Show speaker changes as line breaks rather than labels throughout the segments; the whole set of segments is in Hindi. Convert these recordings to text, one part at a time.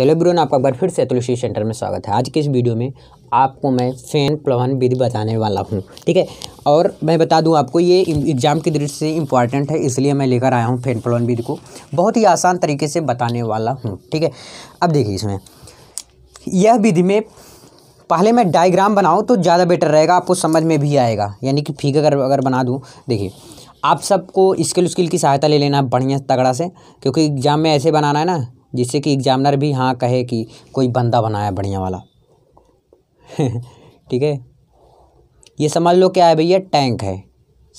हेलो ब्रोन आपका बार फिर से तुलसी सेंटर में स्वागत है आज के इस वीडियो में आपको मैं फैन प्लवन विधि बताने वाला हूँ ठीक है और मैं बता दूँ आपको ये एग्ज़ाम की दृष्टि से इम्पॉर्टेंट है इसलिए मैं लेकर आया हूँ फैन प्लवन विधि को बहुत ही आसान तरीके से बताने वाला हूँ ठीक है अब देखिए इसमें यह विधि में पहले मैं डायग्राम बनाऊँ तो ज़्यादा बेटर रहेगा आपको समझ में भी आएगा यानी कि फीक अगर अगर बना दूँ देखिए आप सबको स्किल स्किल की सहायता ले लेना बढ़िया तगड़ा से क्योंकि एग्ज़ाम में ऐसे बनाना है ना जिससे कि एग्ज़ामिनर भी हाँ कहे कि कोई बंदा बनाया बढ़िया वाला ठीक है ये समझ लो क्या है भैया टैंक है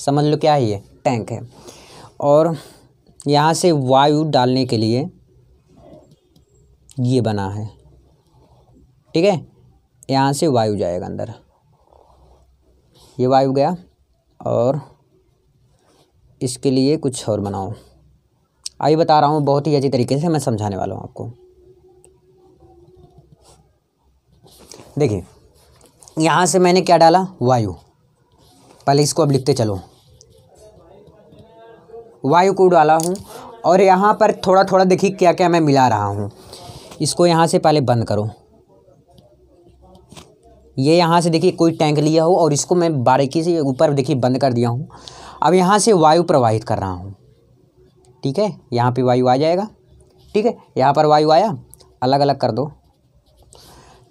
समझ लो क्या है ये टैंक है और यहाँ से वायु डालने के लिए ये बना है ठीक है यहाँ से वायु जाएगा अंदर ये वायु गया और इसके लिए कुछ और बनाओ आई बता रहा हूँ बहुत ही अच्छी तरीके से मैं समझाने वाला हूँ आपको देखिए यहाँ से मैंने क्या डाला वायु पहले इसको अब लिखते चलो वायु को डाला हूँ और यहाँ पर थोड़ा थोड़ा देखिए क्या क्या मैं मिला रहा हूँ इसको यहाँ से पहले बंद करो ये यहाँ से देखिए कोई टैंक लिया हो और इसको मैं बारीकी से ऊपर देखिए बंद कर दिया हूँ अब यहाँ से वायु प्रवाहित कर रहा हूँ ठीक है यहाँ पे वायु आ जाएगा ठीक है यहाँ पर वायु आया अलग अलग कर दो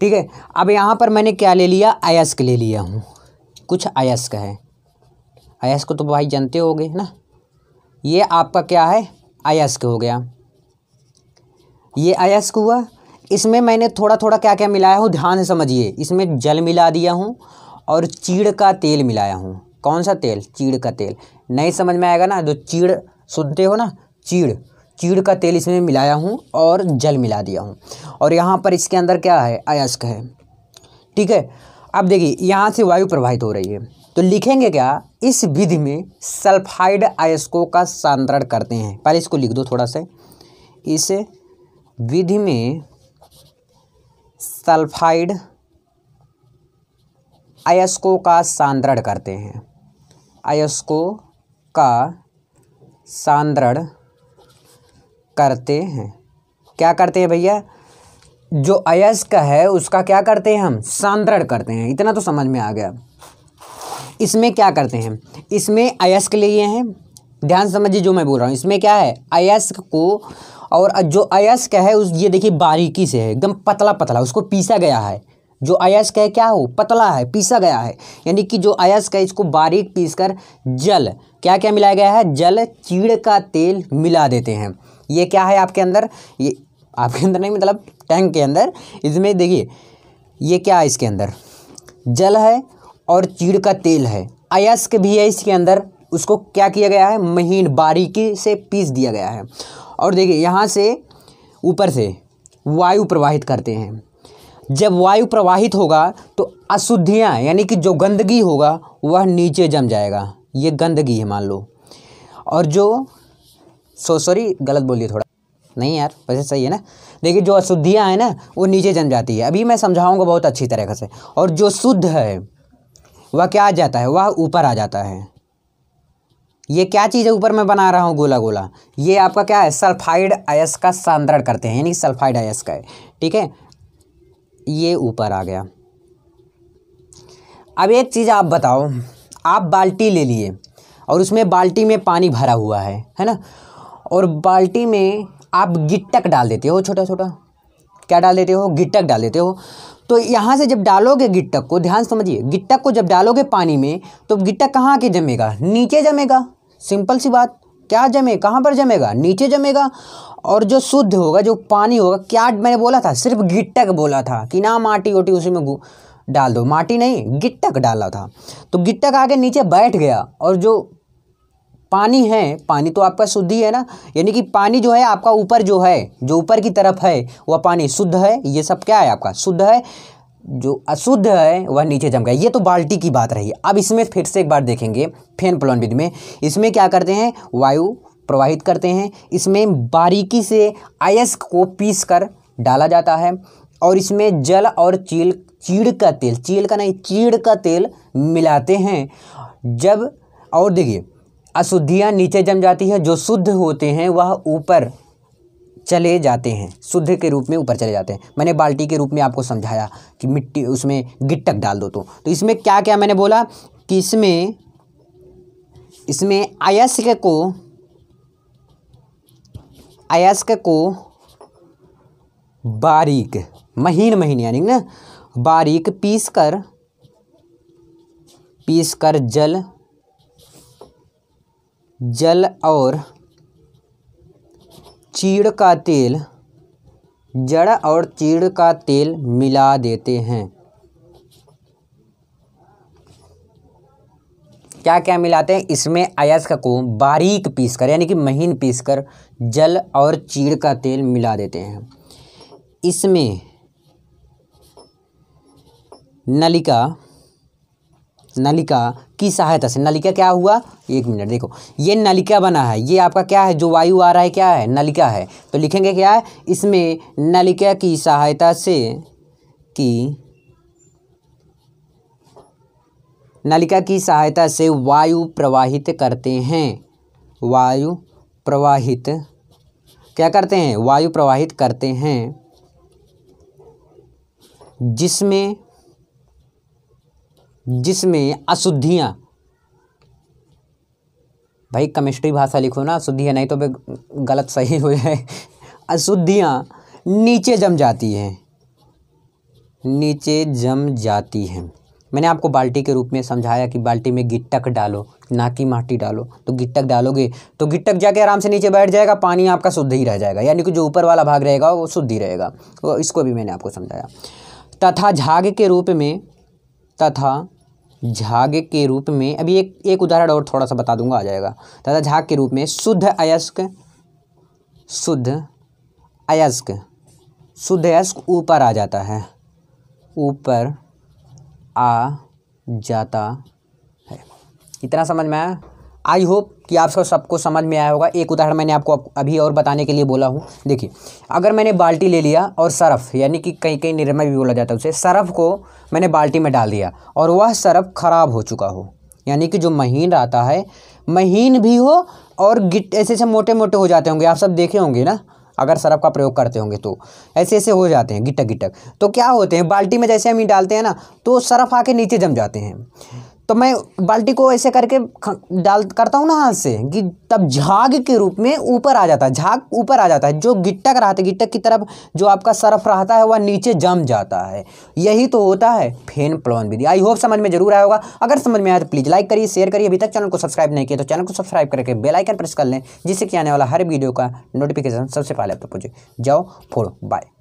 ठीक है अब यहाँ पर मैंने क्या ले लिया अयस्क ले लिया हूँ कुछ अयस्क है अयस्क तो भाई जानते हो गए ना ये आपका क्या है अयस्क हो गया ये अयस्क हुआ इसमें मैंने थोड़ा थोड़ा क्या क्या मिलाया हूँ ध्यान से समझिए इसमें जल मिला दिया हूँ और चीड़ का तेल मिलाया हूँ कौन सा तेल चीड़ का तेल नहीं समझ में आएगा ना जो चीड़ सुनते हो ना चीड़ चीड़ का तेल इसमें मिलाया हूँ और जल मिला दिया हूँ और यहाँ पर इसके अंदर क्या है अयस्क है ठीक है अब देखिए यहाँ से वायु प्रवाहित हो रही है तो लिखेंगे क्या इस विधि में सल्फाइड अयस्कों का सांद्रण करते हैं पहले इसको लिख दो थोड़ा सा इस विधि में सल्फाइड अयस्कों का सांद्रण करते हैं अयस्कों का सांद्रण करते हैं क्या करते हैं भैया जो अयस्क है उसका क्या करते हैं हम सांद्रण करते हैं इतना तो समझ में आ गया इसमें क्या करते हैं इसमें अयस्क लिए हैं ध्यान समझिए जो मैं बोल रहा हूँ इसमें क्या है अयस्क को और जो अयस्क है उस ये देखिए बारीकी से है एकदम पतला पतला उसको पीसा गया है जो अयस्क है क्या हो पतला है पीसा गया है यानी कि जो अयस्क है इसको बारीक पीस कर जल क्या क्या मिलाया गया है जल चीड़ का तेल मिला देते हैं ये क्या है आपके अंदर ये आपके अंदर नहीं मतलब टैंक के अंदर इसमें देखिए ये क्या है इसके अंदर जल है और चीड़ का तेल है अयस्क भी है इसके अंदर उसको क्या किया गया है महीन बारीकी से पीस दिया गया है और देखिए यहाँ से ऊपर से वायु प्रवाहित करते हैं जब वायु प्रवाहित होगा तो अशुद्धियाँ यानी कि जो गंदगी होगा वह नीचे जम जाएगा ये गंदगी है मान लो और जो सो सॉरी गलत बोलिए थोड़ा नहीं यार वैसे सही है ना देखिए जो अशुद्धियाँ हैं ना वो नीचे जम जाती है अभी मैं समझाऊंगा बहुत अच्छी तरह से और जो शुद्ध है वह क्या आ जाता है वह ऊपर आ जाता है ये क्या चीज़ है ऊपर मैं बना रहा हूँ गोला गोला ये आपका क्या है सल्फाइड आयस का सांद्रण करते हैं यानी सल्फाइड आयस का है ठीक है ये ऊपर आ गया अब एक चीज़ आप बताओ आप बाल्टी ले लिए और उसमें बाल्टी में पानी भरा हुआ है है ना और बाल्टी में आप गिट्टक डाल देते हो छोटा छोटा क्या डाल देते हो गिट्टक डाल देते हो तो यहाँ से जब डालोगे गिट्टक को ध्यान समझिए गिट्टक को जब डालोगे पानी में तो गिट्टक कहाँ के जमेगा नीचे जमेगा सिंपल सी बात क्या जमे कहाँ पर जमेगा नीचे जमेगा और जो शुद्ध होगा जो पानी होगा क्या मैंने बोला था सिर्फ गिट्टक बोला था कि ना माटी ओटी उसी में डाल दो माटी नहीं गिट्टक डाला था तो गिट्टक आके नीचे बैठ गया और जो पानी है पानी तो आपका शुद्ध ही है ना यानी कि पानी जो है आपका ऊपर जो है जो ऊपर की तरफ है वह पानी शुद्ध है ये सब क्या है आपका शुद्ध है जो अशुद्ध है वह नीचे जम गया ये तो बाल्टी की बात रही अब इसमें फिर से एक बार देखेंगे फैन प्लन विधि में इसमें क्या करते हैं वायु प्रवाहित करते हैं इसमें बारीकी से अयस्क को पीस कर डाला जाता है और इसमें जल और चील चीड़ का तेल चील का नहीं चीड़ का तेल मिलाते हैं जब और देखिए अशुद्धियाँ नीचे जम जाती है जो शुद्ध होते हैं वह ऊपर चले जाते हैं शुद्ध के रूप में ऊपर चले जाते हैं मैंने बाल्टी के रूप में आपको समझाया कि मिट्टी उसमें गिट्टक डाल दो तो, तो इसमें क्या क्या मैंने बोला कि इसमें इसमें अयस्क को अयस्क को बारीक महीन महीन यानी ना बारीक पीस कर पीस कर जल जल और चीड़ का तेल जड़ और चीड़ का तेल मिला देते हैं क्या क्या मिलाते हैं इसमें अयस्क को बारीक पीस कर यानी कि महीन पीस कर जल और चीड़ का तेल मिला देते हैं इसमें नलिका नलिका की सहायता से नलिका क्या हुआ एक मिनट देखो ये नलिका बना है ये आपका क्या है जो वायु आ रहा है क्या है नलिका है तो लिखेंगे क्या है इसमें नलिका की सहायता से की नलिका की सहायता से वायु प्रवाहित करते हैं वायु प्रवाहित क्या करते हैं वायु प्रवाहित करते हैं जिसमें जिसमें अशुद्धियाँ भाई केमिस्ट्री भाषा लिखो ना अशुद्धियाँ नहीं तो गलत सही हो जाए अशुद्धियाँ नीचे जम जाती हैं नीचे जम जाती हैं मैंने आपको बाल्टी के रूप में समझाया कि बाल्टी में गिट्टक डालो ना कि माटी डालो तो गिट्टक डालोगे तो गिट्टक जाके आराम से नीचे बैठ जाएगा पानी आपका शुद्ध ही रह जाएगा यानी कि जो ऊपर वाला भाग रहेगा वो शुद्ध ही रहेगा तो इसको भी मैंने आपको समझाया तथा झाग के रूप में तथा झाग के रूप में अभी एक एक उदाहरण और थोड़ा सा बता दूंगा आ जाएगा तथा झाग के रूप में शुद्ध अयस्क शुद्ध अयस्क शुद्ध अयस्क ऊपर आ जाता है ऊपर आ जाता है इतना समझ में आया आई होप कि आप सब सबको समझ में आया होगा एक उदाहरण मैंने आपको अभी और बताने के लिए बोला हूँ देखिए अगर मैंने बाल्टी ले लिया और सरफ यानी कि कहीं कहीं निरमा भी बोला जाता है उसे सरफ को मैंने बाल्टी में डाल दिया और वह सरफ खराब हो चुका हो यानी कि जो महीन रहता है महीन भी हो और गिट ऐसे ऐसे मोटे मोटे हो जाते होंगे आप सब देखे होंगे ना अगर सरफ का प्रयोग करते होंगे तो ऐसे ऐसे हो जाते हैं गिटक गिटक तो क्या होते हैं बाल्टी में जैसे हम ही डालते हैं ना तो सरफ आके नीचे जम जाते हैं तो मैं बाल्टी को ऐसे करके डाल करता हूँ ना हाथ से कि तब झाग के रूप में ऊपर आ जाता है झाग ऊपर आ जाता है जो गिट्टक रहता है गिट्टक की तरफ जो आपका सरफ रहता है वह नीचे जम जाता है यही तो होता है फेन प्लवन विधि आई होप समझ में जरूर आया होगा अगर समझ में आया तो प्लीज़ लाइक करिए शेयर करिए अभी तक चैनल को सब्सक्राइब नहीं किया तो चैनल को सब्सक्राइब करके बेलाइकन प्रेस कर लें जिससे कि आने वाला हर वीडियो का नोटिफिकेशन सबसे पहले आप तक पहुँचे जाओ फोड़ो बाय